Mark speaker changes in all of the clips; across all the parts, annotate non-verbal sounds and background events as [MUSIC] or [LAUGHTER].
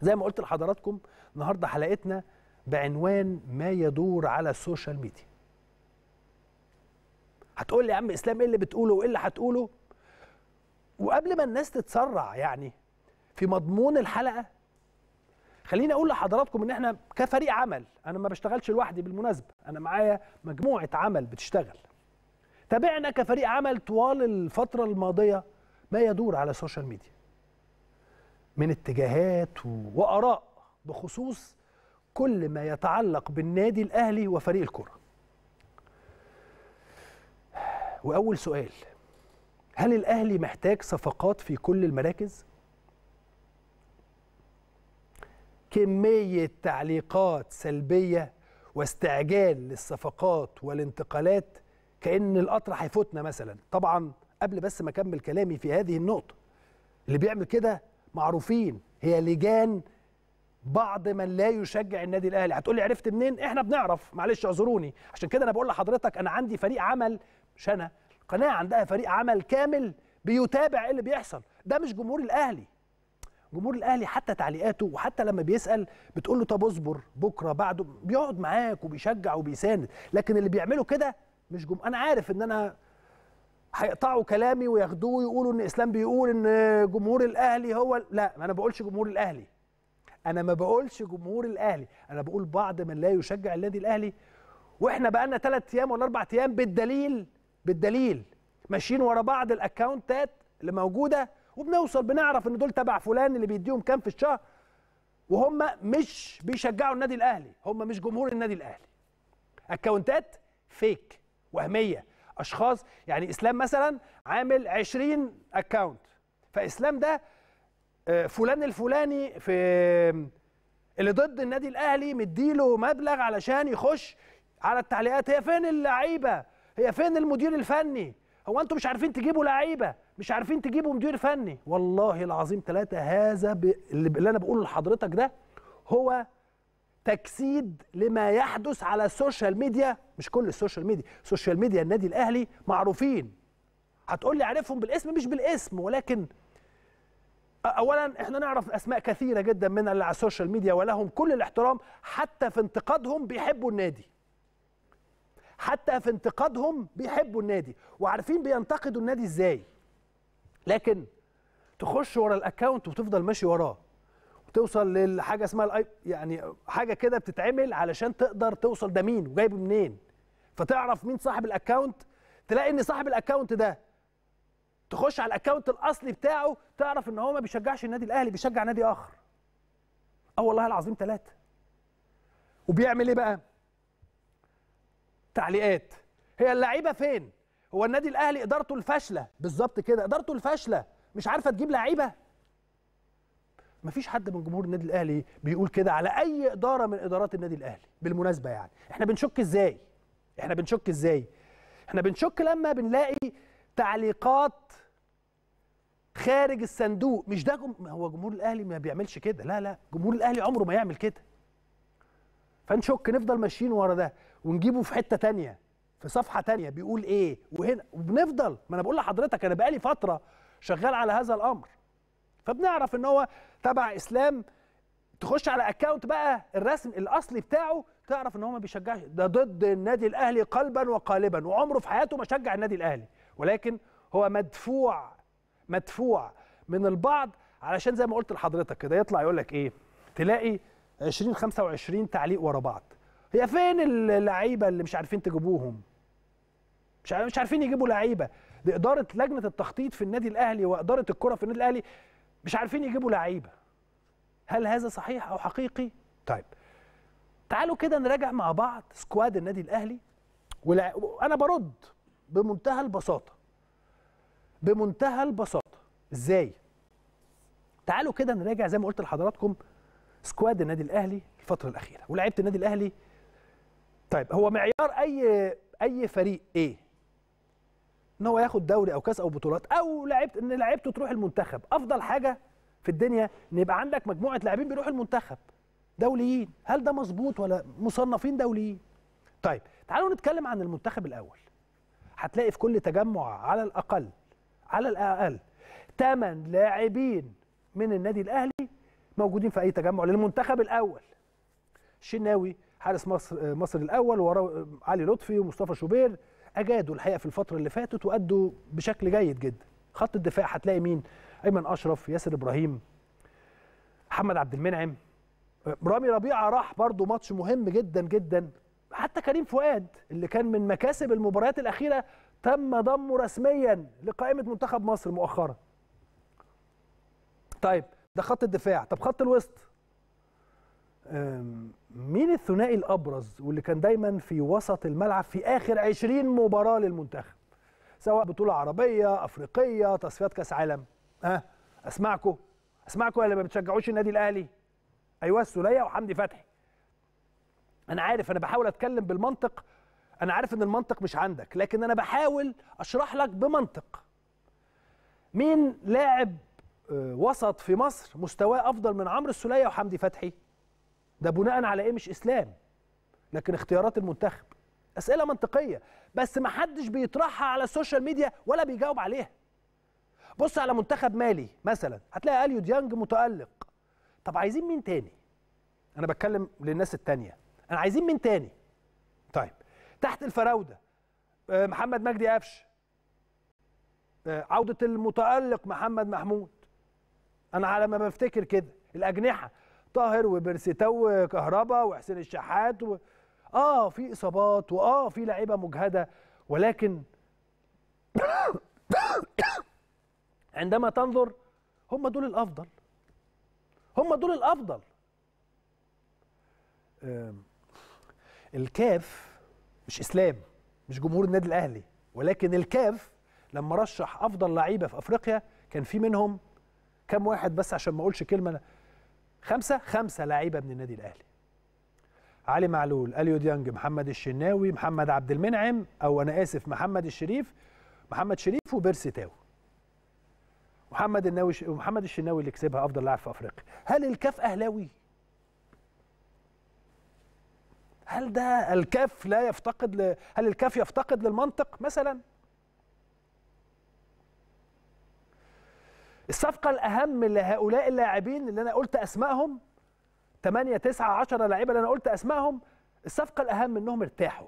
Speaker 1: زي ما قلت لحضراتكم النهارده حلقتنا بعنوان ما يدور على السوشيال ميديا هتقول لي يا عم اسلام ايه اللي بتقوله وايه اللي هتقوله وقبل ما الناس تتسرع يعني في مضمون الحلقه خليني اقول لحضراتكم ان احنا كفريق عمل انا ما بشتغلش لوحدي بالمناسبه انا معايا مجموعه عمل بتشتغل تابعنا كفريق عمل طوال الفتره الماضيه ما يدور على السوشيال ميديا من اتجاهات واراء بخصوص كل ما يتعلق بالنادي الاهلي وفريق الكره واول سؤال هل الاهلي محتاج صفقات في كل المراكز كميه تعليقات سلبيه واستعجال للصفقات والانتقالات كأن القطر هيفوتنا مثلا طبعا قبل بس ما اكمل كلامي في هذه النقطه اللي بيعمل كده معروفين هي لجان بعض من لا يشجع النادي الاهلي هتقولي عرفت منين احنا بنعرف معلش اعذروني عشان كده انا بقول لحضرتك انا عندي فريق عمل مش انا القناه عندها فريق عمل كامل بيتابع ايه اللي بيحصل ده مش جمهور الاهلي جمهور الاهلي حتى تعليقاته وحتى لما بيسال بتقول له طب اصبر بكره بعده بيقعد معاك وبيشجع وبيساند لكن اللي بيعمله كده مش جم... انا عارف ان انا هيقطعوا كلامي وياخدوه ويقولوا ان اسلام بيقول ان جمهور الاهلي هو لا ما انا بقولش جمهور الاهلي انا ما بقولش جمهور الاهلي انا بقول بعض من لا يشجع النادي الاهلي واحنا بقى لنا ثلاث ايام ولا اربع ايام بالدليل بالدليل ماشيين ورا بعض الاكونتات اللي موجوده وبنوصل بنعرف ان دول تبع فلان اللي بيديهم كام في الشهر وهم مش بيشجعوا النادي الاهلي هم مش جمهور النادي الاهلي اكونتات فيك وهميه اشخاص يعني اسلام مثلا عامل 20 اكونت فاسلام ده آه، فلان الفلاني في اللي ضد النادي الاهلي مديله مبلغ علشان يخش على التعليقات هي فين اللعيبه هي فين المدير الفني هو انتم مش عارفين تجيبوا لعيبه مش عارفين تجيبوا مدير فني والله العظيم ثلاثه هذا ب... اللي انا بقوله لحضرتك ده هو تجسيد لما يحدث على السوشيال ميديا مش كل السوشيال ميديا سوشيال ميديا النادي الاهلي معروفين هتقول لي عارفهم بالاسم مش بالاسم ولكن اولا احنا نعرف اسماء كثيره جدا من اللي على السوشيال ميديا ولهم كل الاحترام حتى في انتقادهم بيحبوا النادي حتى في انتقادهم بيحبوا النادي وعارفين بينتقدوا النادي ازاي لكن تخش ورا الاكونت وتفضل ماشي وراه توصل لحاجه اسمها الاي يعني حاجه كده بتتعمل علشان تقدر توصل ده مين وجايبه منين فتعرف مين صاحب الاكونت تلاقي ان صاحب الاكونت ده تخش على الاكونت الاصلي بتاعه تعرف ان هو ما بيشجعش النادي الاهلي بيشجع نادي اخر اه والله العظيم ثلاثه وبيعمل ايه بقى تعليقات هي اللعيبه فين هو النادي الاهلي ادارته الفاشله بالظبط كده ادارته الفاشله مش عارفه تجيب لعيبه مفيش حد من جمهور النادي الاهلي بيقول كده على اي اداره من ادارات النادي الاهلي بالمناسبه يعني احنا بنشك ازاي احنا بنشك ازاي احنا بنشك لما بنلاقي تعليقات خارج الصندوق مش ده جم... هو جمهور الاهلي ما بيعملش كده لا لا جمهور الاهلي عمره ما يعمل كده فنشك نفضل ماشيين ورا ده ونجيبه في حته تانية في صفحه تانية بيقول ايه وهنا وبنفضل ما انا بقول لحضرتك انا بقالي فتره شغال على هذا الامر فبنعرف ان هو تبع اسلام تخش على اكونت بقى الرسم الاصلي بتاعه تعرف ان هو ما بيشجعش ده ضد النادي الاهلي قلبا وقالبا وعمره في حياته ما شجع النادي الاهلي ولكن هو مدفوع مدفوع من البعض علشان زي ما قلت لحضرتك كده يطلع يقول لك ايه تلاقي 20 25 تعليق ورا بعض هي فين اللعيبه اللي مش عارفين تجيبوهم مش مش عارفين يجيبوا لعيبه لاداره لجنه التخطيط في النادي الاهلي واداره الكره في النادي الاهلي مش عارفين يجيبوا لعيبه هل هذا صحيح او حقيقي طيب تعالوا كده نراجع مع بعض سكواد النادي الاهلي ولا... انا برد بمنتهى البساطه بمنتهى البساطه ازاي تعالوا كده نراجع زي ما قلت لحضراتكم سكواد النادي الاهلي الفتره الاخيره ولاعيبه النادي الاهلي طيب هو معيار اي اي فريق ايه ان هو ياخد دوري او كاس او بطولات او لعيبه ان لعيبته تروح المنتخب افضل حاجه في الدنيا ان يبقى عندك مجموعه لاعبين بيروحوا المنتخب دوليين هل ده مظبوط ولا مصنفين دوليين طيب تعالوا نتكلم عن المنتخب الاول هتلاقي في كل تجمع على الاقل على الاقل 8 لاعبين من النادي الاهلي موجودين في اي تجمع للمنتخب الاول الشناوي حارس مصر مصر الاول وراه علي لطفي ومصطفى شوبير اجادوا الحقيقه في الفتره اللي فاتت وادوا بشكل جيد جدا خط الدفاع هتلاقي مين ايمن اشرف ياسر ابراهيم محمد عبد المنعم رامي ربيعه راح برضو ماتش مهم جدا جدا حتى كريم فؤاد اللي كان من مكاسب المباريات الاخيره تم ضمه رسميا لقائمه منتخب مصر مؤخرا طيب ده خط الدفاع طب خط الوسط مين الثنائي الابرز واللي كان دايما في وسط الملعب في اخر 20 مباراه للمنتخب سواء بطوله عربيه افريقيه تصفيات كاس عالم ها أه؟ اسمعكم اسمعكم اللي ما بتشجعوش النادي الاهلي ايوه السوليه وحمدي فتحي انا عارف انا بحاول اتكلم بالمنطق انا عارف ان المنطق مش عندك لكن انا بحاول اشرح لك بمنطق مين لاعب آه، وسط في مصر مستواه افضل من عمرو السوليه وحمدي فتحي ده بناء على ايه مش اسلام لكن اختيارات المنتخب اسئله منطقيه بس ما حدش بيطرحها على السوشيال ميديا ولا بيجاوب عليها بص على منتخب مالي مثلا هتلاقي اليو ديانج متالق طب عايزين مين تاني انا بتكلم للناس التانية انا عايزين مين تاني طيب تحت الفراوده آه، محمد مجدي قفش آه، عوده المتالق محمد محمود انا على ما بفتكر كده الاجنحه طاهر وبرستو كهربا وحسين الشحات و... اه في اصابات واه في لعيبه مجهده ولكن [COUGHS] عندما تنظر هم دول الافضل هم دول الافضل الكاف مش اسلام مش جمهور النادي الاهلي ولكن الكاف لما رشح افضل لعيبه في افريقيا كان في منهم كام واحد بس عشان ما اقولش كلمه خمسه خمسه لعيبه من النادي الاهلي علي معلول اليو ديانج محمد الشناوي محمد عبد المنعم او انا اسف محمد الشريف محمد شريف وبيرسي تاو محمد الناوي محمد الشناوي اللي كسبها افضل لاعب في افريقيا هل الكاف اهلاوي هل ده الكاف لا يفتقد ل... هل الكاف يفتقد للمنطق مثلا الصفقه الاهم لهؤلاء اللاعبين اللي انا قلت اسمائهم 8 9 10 لعيبه اللي انا قلت اسمائهم الصفقه الاهم انهم ارتاحوا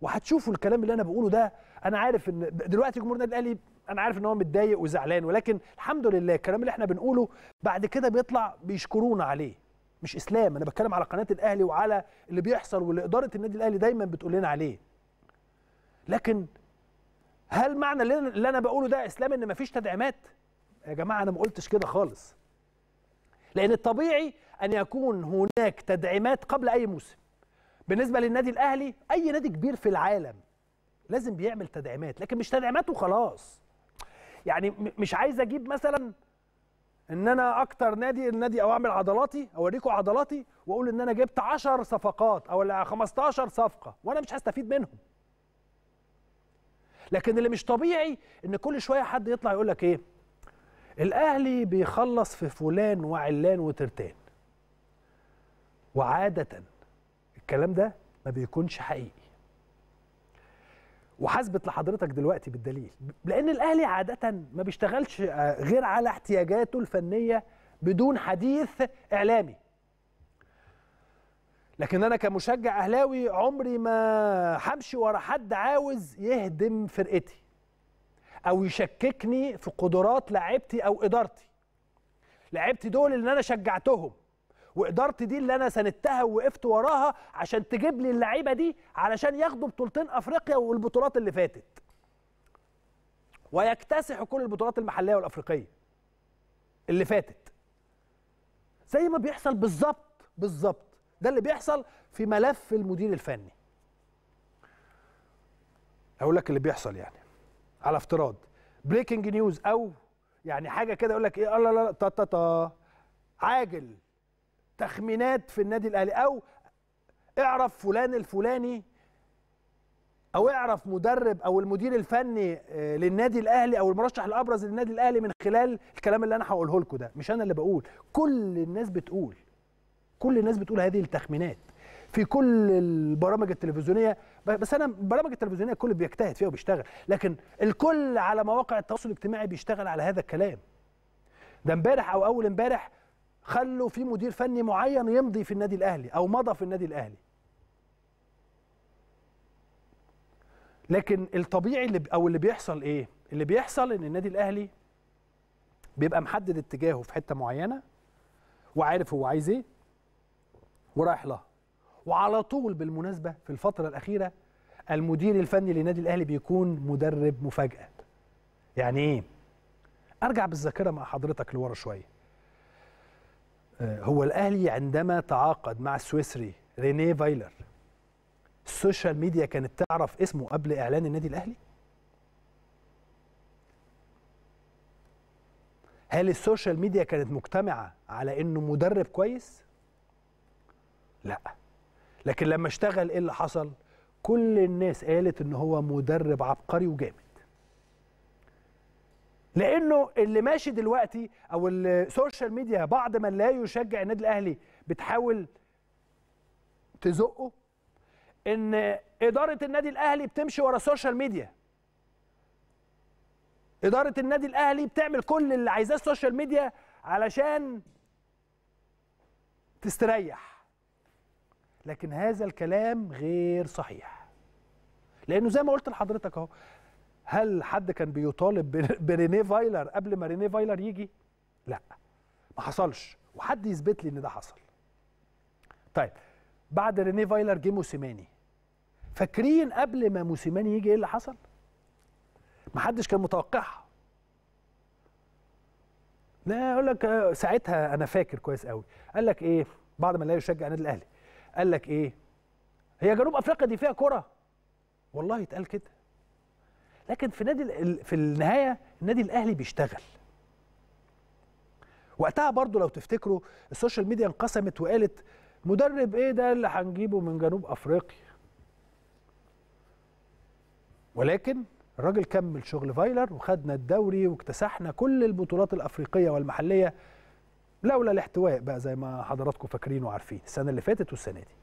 Speaker 1: وهتشوفوا الكلام اللي انا بقوله ده انا عارف ان دلوقتي جمهور النادي الاهلي انا عارف ان هو متضايق وزعلان ولكن الحمد لله الكلام اللي احنا بنقوله بعد كده بيطلع بيشكرونا عليه مش اسلام انا بتكلم على قناه الاهلي وعلى اللي بيحصل واللي اداره النادي الاهلي دايما بتقول لنا عليه لكن هل معنى اللي انا بقوله ده اسلام ان مفيش تدعيمات يا جماعه انا ما قلتش كده خالص لان الطبيعي ان يكون هناك تدعيمات قبل اي موسم بالنسبه للنادي الاهلي اي نادي كبير في العالم لازم بيعمل تدعيمات لكن مش تدعيمات وخلاص يعني مش عايز اجيب مثلا ان انا اكتر نادي النادي او اعمل عضلاتي اوريكم عضلاتي واقول ان انا جبت 10 صفقات او 15 صفقه وانا مش هستفيد منهم لكن اللي مش طبيعي ان كل شويه حد يطلع يقول لك ايه الاهلي بيخلص في فلان وعلان وترتان وعاده الكلام ده ما بيكونش حقيقي وحاسبت لحضرتك دلوقتي بالدليل لان الاهلي عاده ما بيشتغلش آه، غير على احتياجاته الفنيه بدون حديث اعلامي لكن انا كمشجع اهلاوي عمري ما همشي ورا حد عاوز يهدم فرقتي او يشككني في قدرات لعبتي او ادارتي لعبتي دول اللي انا شجعتهم وادارتي دي اللي انا سندتها ووقفت وراها عشان تجيب لي اللعيبه دي علشان ياخدوا بطولتين افريقيا والبطولات اللي فاتت ويكتسحوا كل البطولات المحليه والافريقيه اللي فاتت زي ما بيحصل بالظبط بالظبط ده اللي بيحصل في ملف المدير الفني هقول لك اللي بيحصل يعني على افتراض بريكنج نيوز او يعني حاجه كده يقول لك ايه الله لا تا تا تا عاجل تخمينات في النادي الاهلي او اعرف فلان الفلاني او اعرف مدرب او المدير الفني آه، للنادي الاهلي او المرشح الابرز للنادي الاهلي من خلال الكلام اللي انا هقوله لكم ده مش انا اللي بقول كل الناس بتقول كل الناس بتقول هذه التخمينات في كل البرامج التلفزيونيه بس انا البرامج التلفزيونيه الكل بيجتهد فيها وبيشتغل لكن الكل على مواقع التواصل الاجتماعي بيشتغل على هذا الكلام ده امبارح او اول امبارح خلوا في مدير فني معين يمضي في النادي الاهلي او مضى في النادي الاهلي لكن الطبيعي اللي او اللي بيحصل ايه اللي بيحصل ان النادي الاهلي بيبقى محدد اتجاهه في حته معينه وعارف هو عايز ايه ورايح لها وعلى طول بالمناسبه في الفتره الاخيره المدير الفني للنادي الاهلي بيكون مدرب مفاجاه يعني ايه ارجع بالذاكره مع حضرتك لورا شويه آه، هو الاهلي عندما تعاقد مع السويسري رينيه فايلر السوشيال ميديا كانت تعرف اسمه قبل اعلان النادي الاهلي هل السوشيال ميديا كانت مجتمعه على انه مدرب كويس لا لكن لما اشتغل ايه اللي حصل كل الناس قالت ان هو مدرب عبقري وجامد لانه اللي ماشي دلوقتي او السوشيال ميديا بعد ما لا يشجع النادي الاهلي بتحاول تزقه ان اداره النادي الاهلي بتمشي ورا السوشيال ميديا اداره النادي الاهلي بتعمل كل اللي عايزاه السوشيال ميديا علشان تستريح لكن هذا الكلام غير صحيح لانه زي ما قلت لحضرتك اهو هل حد كان بيطالب بريني [LAUGHS] فايلر قبل ما ريني فايلر يجي لا ما حصلش وحد يثبت لي ان ده حصل طيب بعد ريني فايلر جه موسيماني فاكرين قبل ما موسيماني يجي ايه اللي حصل ما حدش كان متوقعها لا اقول لك آه، ساعتها انا فاكر كويس قوي قال لك ايه بعد ما لا يشجع النادي الاهلي قال لك ايه هي جنوب افريقيا دي فيها كره والله يتقال كده لكن في نادي في النهايه النادي الاهلي بيشتغل وقتها برضو لو تفتكروا السوشيال ميديا انقسمت وقالت مدرب ايه ده اللي هنجيبه من جنوب افريقيا ولكن الراجل كمل شغل فايلر وخدنا الدوري واكتسحنا كل البطولات الافريقيه والمحليه لولا الاحتواء بقى زي ما حضراتكم فاكرين وعارفين السنه اللي فاتت والسنه دي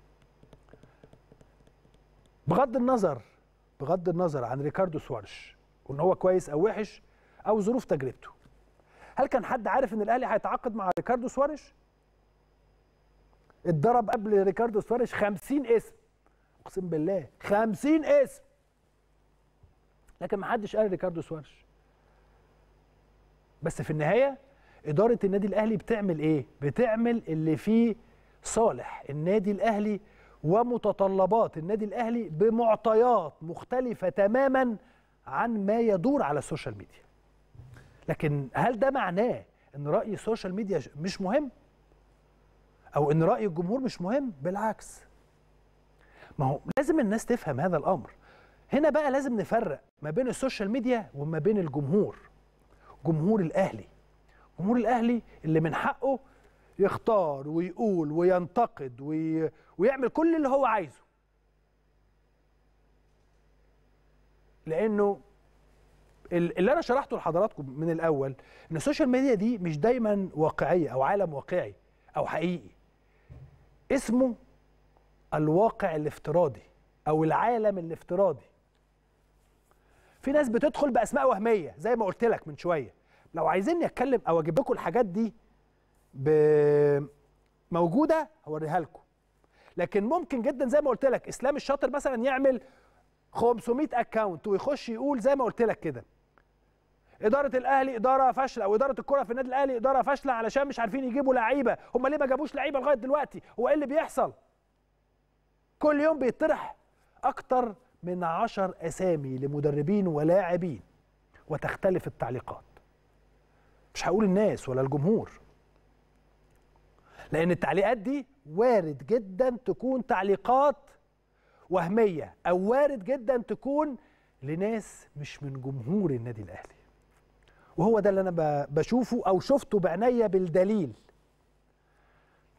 Speaker 1: بغض النظر بغض النظر عن ريكاردو سوارش وان هو كويس او وحش او ظروف تجربته هل كان حد عارف ان الاهلي هيتعاقد مع ريكاردو سوارش اتضرب قبل ريكاردو سوارش 50 اسم اقسم بالله 50 اسم لكن ما حدش قال ريكاردو سوارش بس في النهايه اداره النادي الاهلي بتعمل ايه بتعمل اللي فيه صالح النادي الاهلي ومتطلبات النادي الاهلي بمعطيات مختلفه تماما عن ما يدور على السوشيال ميديا لكن هل ده معناه ان راي السوشيال ميديا مش مهم او ان راي الجمهور مش مهم بالعكس ما هو لازم الناس تفهم هذا الامر هنا بقى لازم نفرق ما بين السوشيال ميديا وما بين الجمهور جمهور الاهلي جمهور الاهلي اللي من حقه يختار ويقول وينتقد وي... ويعمل كل اللي هو عايزه لانه اللي انا شرحته لحضراتكم من الاول ان السوشيال ميديا دي مش دايما واقعيه او عالم واقعي او حقيقي اسمه الواقع الافتراضي او العالم الافتراضي في ناس بتدخل باسماء وهميه زي ما قلت لك من شويه لو عايزيني اتكلم او اجيب لكم الحاجات دي موجوده هوريها لكم لكن ممكن جدا زي ما قلت لك اسلام الشاطر مثلا يعمل 500 اكونت ويخش يقول زي ما قلت لك كده اداره الاهلي اداره فاشله او اداره الكره في النادي الاهلي اداره فاشله علشان مش عارفين يجيبوا لعيبه هم ليه ما جابوش لعيبه لغايه دلوقتي هو ايه اللي بيحصل كل يوم بيطرح اكتر من عشر اسامي لمدربين ولاعبين وتختلف التعليقات مش هقول الناس ولا الجمهور لان التعليقات دي وارد جدا تكون تعليقات وهميه او وارد جدا تكون لناس مش من جمهور النادي الاهلي وهو ده اللي انا بشوفه او شفته بعينيا بالدليل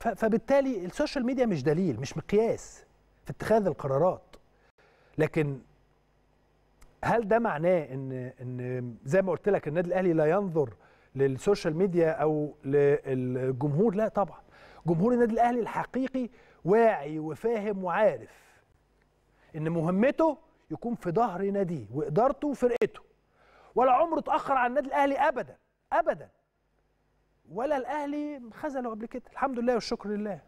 Speaker 1: فبالتالي السوشيال ميديا مش دليل مش مقياس في اتخاذ القرارات لكن هل ده معناه ان ان زي ما قلت لك النادي الاهلي لا ينظر للسوشيال ميديا او للجمهور لا طبعا جمهور النادي الاهلي الحقيقي واعي وفاهم وعارف ان مهمته يكون في ظهر ناديه وادارته وفرقته ولا عمره اتاخر عن النادي الاهلي ابدا ابدا ولا الاهلي خذله قبل كده الحمد لله والشكر لله